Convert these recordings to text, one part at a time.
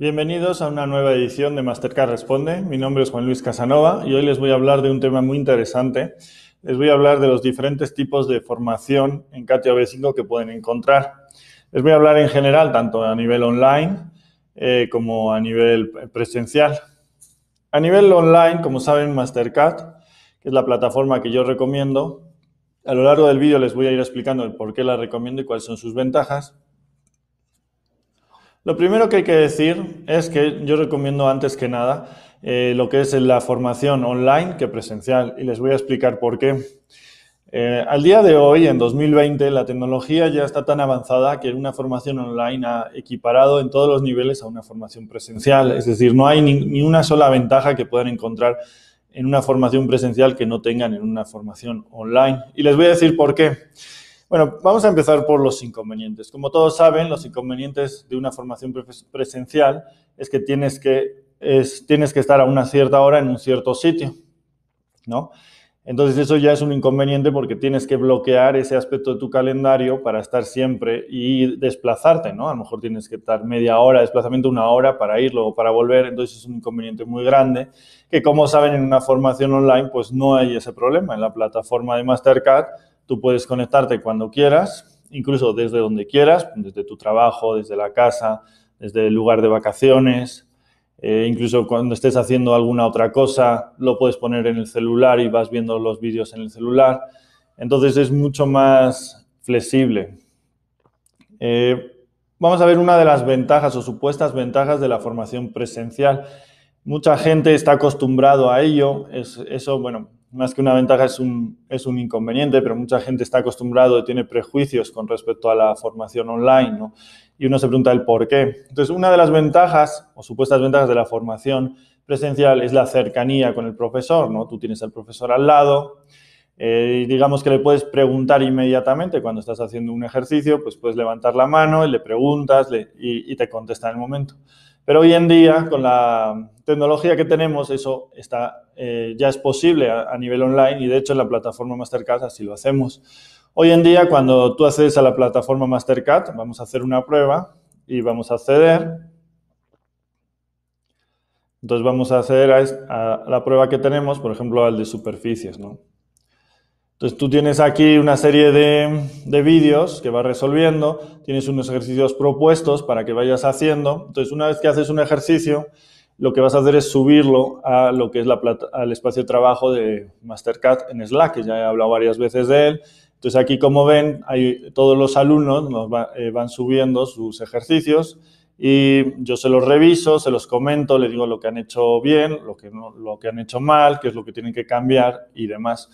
Bienvenidos a una nueva edición de Mastercard Responde. Mi nombre es Juan Luis Casanova y hoy les voy a hablar de un tema muy interesante. Les voy a hablar de los diferentes tipos de formación en CATIA v 5 que pueden encontrar. Les voy a hablar en general, tanto a nivel online eh, como a nivel presencial. A nivel online, como saben, Mastercard, que es la plataforma que yo recomiendo, a lo largo del vídeo les voy a ir explicando el por qué la recomiendo y cuáles son sus ventajas. Lo primero que hay que decir es que yo recomiendo antes que nada eh, lo que es la formación online que presencial y les voy a explicar por qué. Eh, al día de hoy, en 2020, la tecnología ya está tan avanzada que una formación online ha equiparado en todos los niveles a una formación presencial. Es decir, no hay ni, ni una sola ventaja que puedan encontrar en una formación presencial que no tengan en una formación online. Y les voy a decir por qué. Bueno, vamos a empezar por los inconvenientes. Como todos saben, los inconvenientes de una formación presencial es que tienes que, estar a una cierta hora en un cierto sitio, ¿no? Entonces eso ya es un inconveniente porque tienes que bloquear ese aspecto de tu calendario para estar siempre y desplazarte, ¿no? A lo mejor tienes que estar media hora desplazamiento, una hora para ir, o para volver, entonces es un inconveniente muy grande que como saben en una formación online pues no hay ese problema. En la plataforma de Mastercard Tú puedes conectarte cuando quieras, incluso desde donde quieras, desde tu trabajo, desde la casa, desde el lugar de vacaciones, eh, incluso cuando estés haciendo alguna otra cosa, lo puedes poner en el celular y vas viendo los vídeos en el celular. Entonces es mucho más flexible. Eh, vamos a ver una de las ventajas o supuestas ventajas de la formación presencial. Mucha gente está acostumbrado a ello. Es, eso, bueno, más que una ventaja es un, inconveniente, pero mucha gente está acostumbrado y tiene prejuicios con respecto a la formación online, Y uno se pregunta el por qué. Entonces, una de las ventajas o supuestas ventajas de la formación presencial es la cercanía con el profesor, ¿no? Tú tienes al profesor al lado, eh, y digamos que le puedes preguntar inmediatamente cuando estás haciendo un ejercicio, pues puedes levantar la mano y le preguntas y te contesta en el momento. Pero hoy en día, con la tecnología que tenemos, eso está, eh, ya es posible a, nivel online y de hecho en la plataforma Mastercard así lo hacemos. Hoy en día, cuando tú accedes a la plataforma Mastercard, vamos a hacer una prueba y vamos a acceder. Entonces vamos a acceder a, la prueba que tenemos, por ejemplo, al de superficies, ¿no? Entonces tú tienes aquí una serie de, vídeos que vas resolviendo, tienes unos ejercicios propuestos para que vayas haciendo. Entonces una vez que haces un ejercicio, lo que vas a hacer es subirlo a lo que es la plata, al espacio de trabajo de Mastercard en Slack, que ya he hablado varias veces de él. Entonces aquí como ven, hay, todos los alumnos eh, van subiendo sus ejercicios y yo se los reviso, se los comento, les digo lo que han hecho bien, lo que, no, lo que han hecho mal, qué es lo que tienen que cambiar y demás.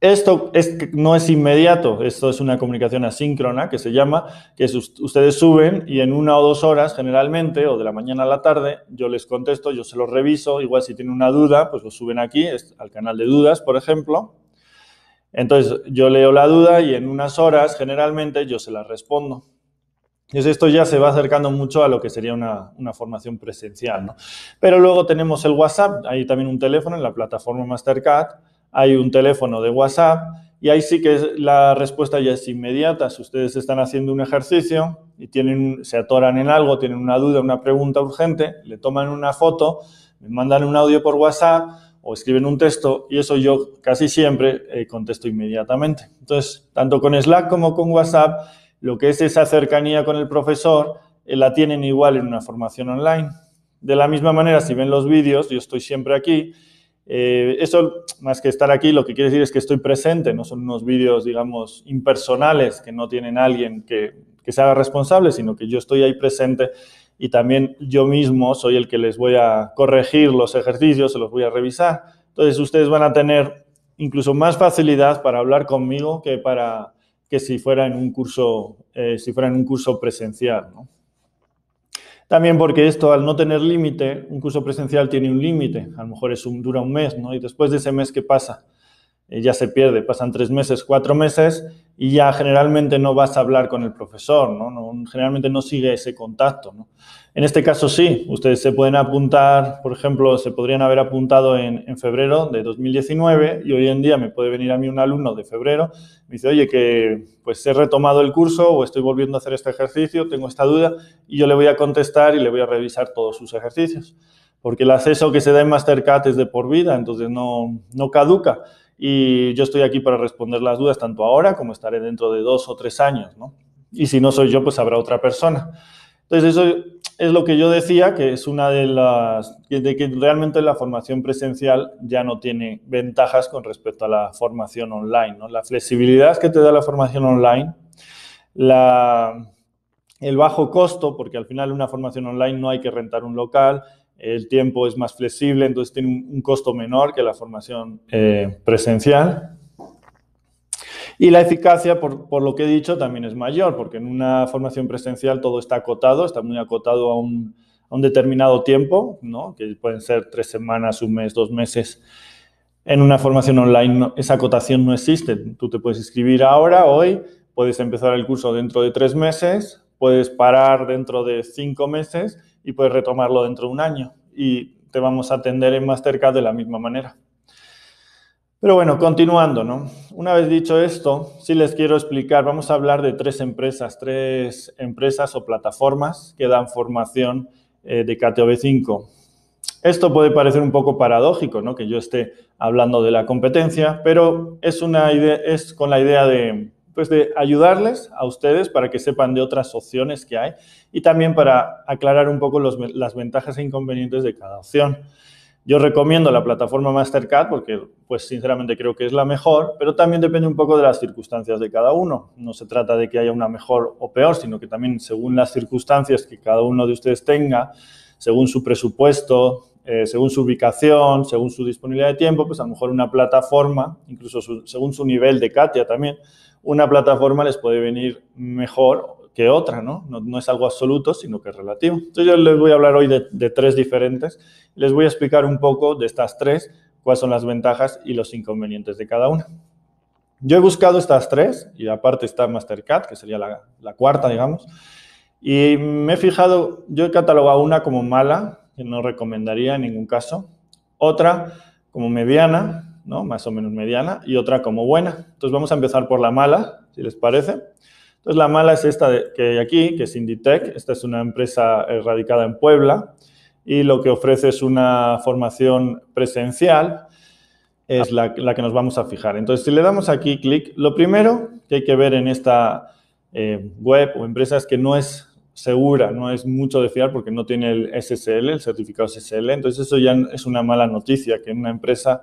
Esto es, no es inmediato, esto es una comunicación asíncrona que se llama, que ustedes suben y en una o dos horas generalmente, o de la mañana a la tarde, yo les contesto, yo se los reviso, igual si tienen una duda, pues lo suben aquí, al canal de dudas, por ejemplo. Entonces yo leo la duda y en unas horas generalmente yo se la respondo. Entonces esto ya se va acercando mucho a lo que sería una, formación presencial. Pero luego tenemos el WhatsApp, hay también un teléfono en la plataforma Mastercard hay un teléfono de WhatsApp y ahí sí que la respuesta ya es inmediata. Si ustedes están haciendo un ejercicio y tienen, se atoran en algo, tienen una duda, una pregunta urgente, le toman una foto, me mandan un audio por WhatsApp o escriben un texto y eso yo casi siempre eh, contesto inmediatamente. Entonces, tanto con Slack como con WhatsApp, lo que es esa cercanía con el profesor eh, la tienen igual en una formación online. De la misma manera, si ven los vídeos, yo estoy siempre aquí eh, eso, más que estar aquí, lo que quiere decir es que estoy presente, no son unos vídeos, digamos, impersonales que no tienen alguien que, se haga responsable, sino que yo estoy ahí presente y también yo mismo soy el que les voy a corregir los ejercicios, se los voy a revisar. Entonces, ustedes van a tener incluso más facilidad para hablar conmigo que para que si fuera en un curso, eh, si fuera en un curso presencial, también porque esto, al no tener límite, un curso presencial tiene un límite, a lo mejor es un, dura un mes, ¿no? Y después de ese mes, ¿qué pasa? Eh, ya se pierde, pasan tres meses, cuatro meses y ya generalmente no vas a hablar con el profesor, ¿no? generalmente no sigue ese contacto. En este caso sí, ustedes se pueden apuntar, por ejemplo, se podrían haber apuntado en, febrero de 2019 y hoy en día me puede venir a mí un alumno de febrero, me dice, oye, que pues he retomado el curso o estoy volviendo a hacer este ejercicio, tengo esta duda y yo le voy a contestar y le voy a revisar todos sus ejercicios, porque el acceso que se da en Mastercard es de por vida, entonces no, no caduca y yo estoy aquí para responder las dudas tanto ahora como estaré dentro de dos o tres años, Y si no soy yo, pues habrá otra persona. Entonces, eso es lo que yo decía, que es una de las, de que realmente la formación presencial ya no tiene ventajas con respecto a la formación online, La flexibilidad que te da la formación online, el bajo costo, porque al final una formación online no hay que rentar un local, el tiempo es más flexible, entonces tiene un, costo menor que la formación eh, presencial. Y la eficacia, por, lo que he dicho, también es mayor, porque en una formación presencial todo está acotado, está muy acotado a un, determinado tiempo, ¿no? que pueden ser tres semanas, un mes, dos meses. En una formación online esa acotación no existe. Tú te puedes inscribir ahora, hoy, puedes empezar el curso dentro de tres meses, puedes parar dentro de cinco meses y puedes retomarlo dentro de un año y te vamos a atender en cerca de la misma manera. Pero bueno, continuando, ¿no? Una vez dicho esto, sí les quiero explicar, vamos a hablar de tres empresas, tres empresas o plataformas que dan formación eh, de KTOB5. Esto puede parecer un poco paradójico, ¿no? Que yo esté hablando de la competencia, pero es, una idea, es con la idea de, pues de ayudarles a ustedes para que sepan de otras opciones que hay y también para aclarar un poco las ventajas e inconvenientes de cada opción. Yo recomiendo la plataforma Mastercard porque, pues, sinceramente creo que es la mejor, pero también depende un poco de las circunstancias de cada uno. No se trata de que haya una mejor o peor, sino que también según las circunstancias que cada uno de ustedes tenga, según su presupuesto, eh, según su ubicación, según su disponibilidad de tiempo, pues a lo mejor una plataforma, incluso según su nivel de Katia. también, una plataforma les puede venir mejor que otra, ¿no? No, es algo absoluto, sino que es relativo. Entonces yo les voy a hablar hoy de, tres diferentes. Les voy a explicar un poco de estas tres, cuáles son las ventajas y los inconvenientes de cada una. Yo he buscado estas tres y aparte está Mastercard, que sería la, la, cuarta, digamos. Y me he fijado, yo he catalogado una como mala, que no recomendaría en ningún caso. Otra como mediana, más o menos mediana, y otra como buena. Entonces vamos a empezar por la mala, si les parece. Entonces la mala es esta que hay aquí, que es Inditec. Esta es una empresa radicada en Puebla y lo que ofrece es una formación presencial, es la, que nos vamos a fijar. Entonces si le damos aquí clic, lo primero que hay que ver en esta eh, web o empresa es que no es segura, no es mucho de fiar porque no tiene el SSL, el certificado SSL. Entonces eso ya es una mala noticia, que en una empresa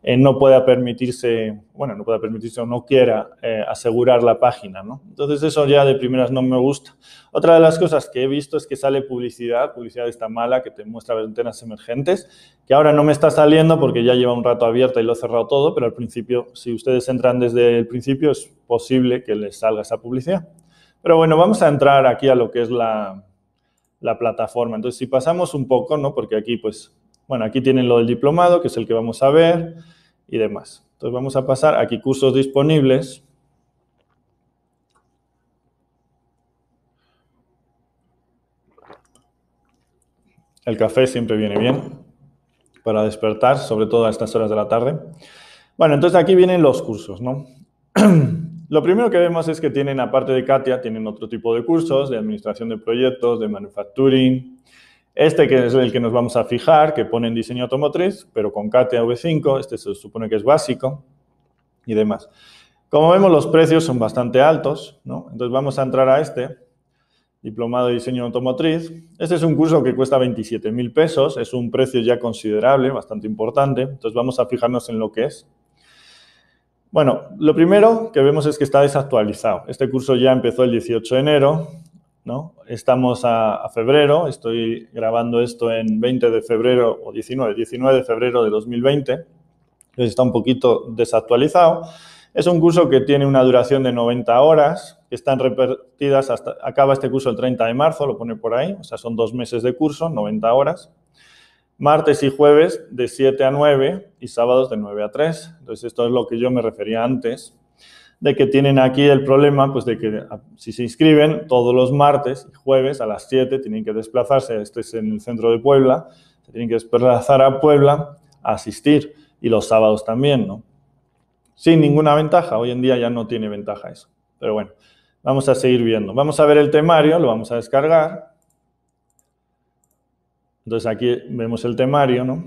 eh, no pueda permitirse, bueno, no pueda permitirse o no quiera eh, asegurar la página, ¿no? Entonces eso ya de primeras no me gusta. Otra de las cosas que he visto es que sale publicidad, publicidad está mala, que te muestra ventanas emergentes, que ahora no me está saliendo porque ya lleva un rato abierta y lo he cerrado todo, pero al principio, si ustedes entran desde el principio, es posible que les salga esa publicidad. Pero bueno, vamos a entrar aquí a lo que es la, la plataforma. Entonces, si pasamos un poco, ¿no? Porque aquí, pues, bueno, aquí tienen lo del diplomado, que es el que vamos a ver y demás. Entonces vamos a pasar aquí cursos disponibles. El café siempre viene bien para despertar, sobre todo a estas horas de la tarde. Bueno, entonces aquí vienen los cursos, ¿no? Lo primero que vemos es que tienen, aparte de Katia, tienen otro tipo de cursos de administración de proyectos, de manufacturing, este que es el que nos vamos a fijar, que pone en diseño automotriz, pero con CATE V5, este se supone que es básico y demás. Como vemos, los precios son bastante altos, ¿no? Entonces vamos a entrar a este, Diplomado de Diseño Automotriz. Este es un curso que cuesta 27 mil pesos, es un precio ya considerable, bastante importante. Entonces vamos a fijarnos en lo que es. Bueno, lo primero que vemos es que está desactualizado. Este curso ya empezó el 18 de enero, Estamos a, febrero, estoy grabando esto en 20 de febrero o 19, 19 de febrero de 2020, está un poquito desactualizado. Es un curso que tiene una duración de 90 horas, están repartidas hasta, acaba este curso el 30 de marzo, lo pone por ahí, o sea, son dos meses de curso, 90 horas. Martes y jueves de 7 a 9 y sábados de 9 a 3. Entonces, esto es lo que yo me refería antes, de que tienen aquí el problema, pues de que ah, si se inscriben todos los martes y jueves a las 7 tienen que desplazarse, este es en el centro de Puebla, tienen que desplazar a Puebla a asistir y los sábados también, ¿no? Sin ninguna ventaja, hoy en día ya no tiene ventaja eso, pero bueno, vamos a seguir viendo. Vamos a ver el temario, lo vamos a descargar. Entonces aquí vemos el temario, ¿no?